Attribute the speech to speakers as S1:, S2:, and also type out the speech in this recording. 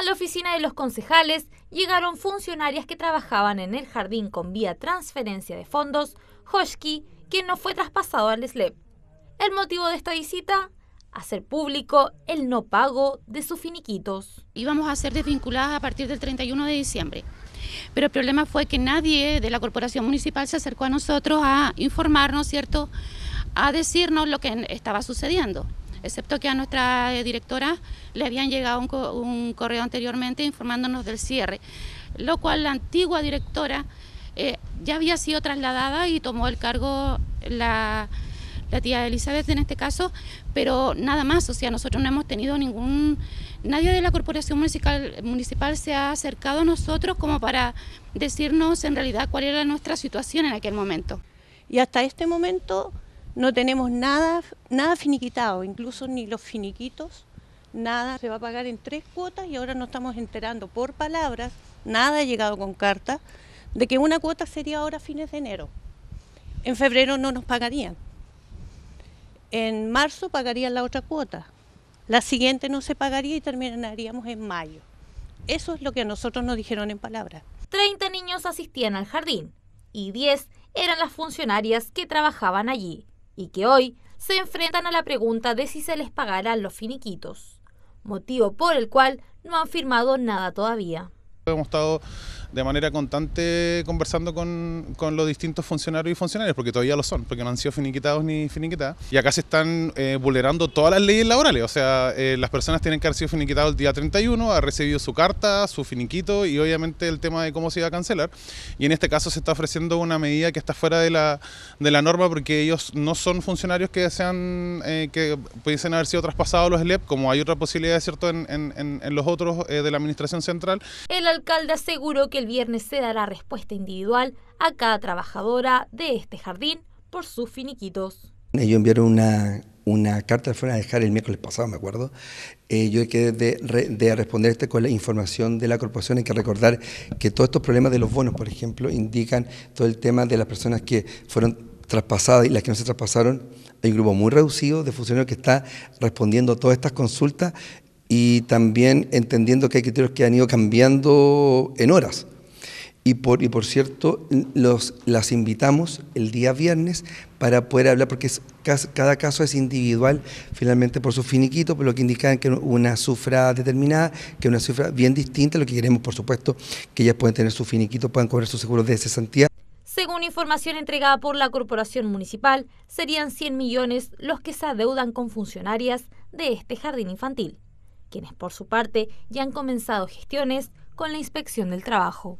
S1: A la oficina de los concejales llegaron funcionarias que trabajaban en el jardín con vía transferencia de fondos, Hoshki, quien no fue traspasado al SLEP. El motivo de esta visita, hacer público el no pago de sus finiquitos.
S2: Íbamos a ser desvinculadas a partir del 31 de diciembre, pero el problema fue que nadie de la corporación municipal se acercó a nosotros a informarnos, ¿cierto?, a decirnos lo que estaba sucediendo excepto que a nuestra eh, directora le habían llegado un, correo anteriormente informándonos del cierre, lo cual la antigua directora eh, ya había sido trasladada y tomó el cargo la, tía Elizabeth en este caso, pero nada más, o sea, nosotros no hemos tenido ningún, nadie de la corporación municipal se ha acercado a nosotros como para decirnos en realidad cuál era
S3: nuestra situación en aquel momento. Y hasta este momento no tenemos nada, nada finiquitado, incluso ni los finiquitos, nada. Se va a pagar en tres cuotas y ahora no estamos enterando por palabras, nada ha llegado con carta, de que una cuota sería ahora fines de enero. En febrero no nos pagarían. En marzo pagarían la otra cuota. La siguiente no se pagaría y terminaríamos en mayo. Eso es lo que a nosotros nos dijeron en palabras. 30 niños asistían al jardín
S1: y diez eran las funcionarias que trabajaban allí y que hoy se enfrentan a la pregunta de si se les pagarán los finiquitos, motivo por el cual no han firmado nada todavía.
S4: Hemos estado de manera constante conversando con, los distintos funcionarios y funcionarias, porque todavía lo son, porque no han sido finiquitados ni finiquitadas. Y acá se están eh, vulnerando todas las leyes laborales, o sea, eh, las personas tienen que haber sido finiquitadas el día 31, ha recibido su carta, su finiquito y obviamente el tema de cómo se iba a cancelar. Y en este caso se está ofreciendo una medida que está fuera de la, norma porque ellos no son funcionarios que sean, eh, que pudiesen haber sido traspasados los LEP, como hay otra posibilidad, ¿cierto?, en, los otros de la Administración Central
S1: alcalde aseguró que el viernes se dará respuesta individual a cada trabajadora de este jardín por sus finiquitos.
S4: Ellos eh, enviaron una,
S5: una carta, fueron a dejar el miércoles pasado, me acuerdo. Eh, yo quedé de, de este con la información de la corporación. Hay que recordar que todos estos problemas de los bonos, por ejemplo, indican todo el tema de las personas que fueron traspasadas y las que no se traspasaron. Hay un grupo muy reducido de funcionarios que está respondiendo a todas estas consultas y también entendiendo que hay criterios que han ido cambiando en horas. Y por, por cierto, las invitamos el día viernes para poder hablar, porque cada caso es individual, finalmente por su finiquito, por lo que indican que una cifra determinada, que una cifra bien distinta, lo que queremos, por supuesto, que ellas puedan tener su finiquito, puedan cobrar sus seguros de cesantía.
S1: Según información entregada por la Corporación Municipal, serían 100 millones los que se adeudan con funcionarias de este jardín infantil quienes por su parte ya han comenzado gestiones con la inspección del trabajo.